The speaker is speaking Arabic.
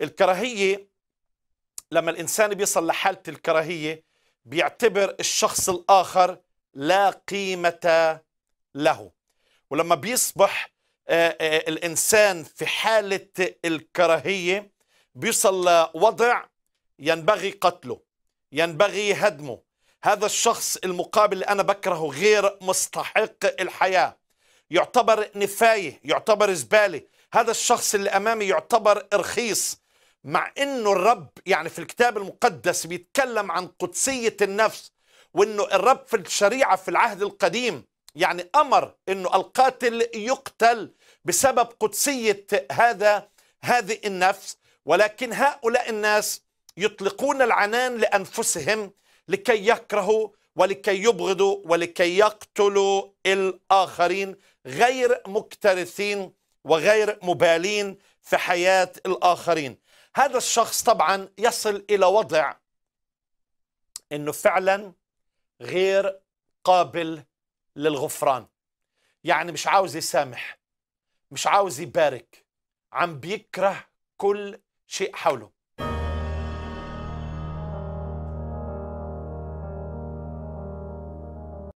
الكراهية لما الإنسان بيصل لحالة الكراهية بيعتبر الشخص الآخر لا قيمة له ولما بيصبح آه، آه، الإنسان في حالة الكراهية بيصل لوضع ينبغي قتله ينبغي هدمه هذا الشخص المقابل اللي أنا بكرهه غير مستحق الحياة يعتبر نفاية يعتبر زبالة هذا الشخص اللي أمامي يعتبر رخيص مع انه الرب يعني في الكتاب المقدس بيتكلم عن قدسيه النفس وانه الرب في الشريعه في العهد القديم يعني امر انه القاتل يقتل بسبب قدسيه هذا هذه النفس ولكن هؤلاء الناس يطلقون العنان لانفسهم لكي يكرهوا ولكي يبغضوا ولكي يقتلوا الاخرين غير مكترثين وغير مبالين في حياة الآخرين هذا الشخص طبعا يصل إلى وضع أنه فعلا غير قابل للغفران يعني مش عاوز يسامح مش عاوز يبارك عم بيكره كل شيء حوله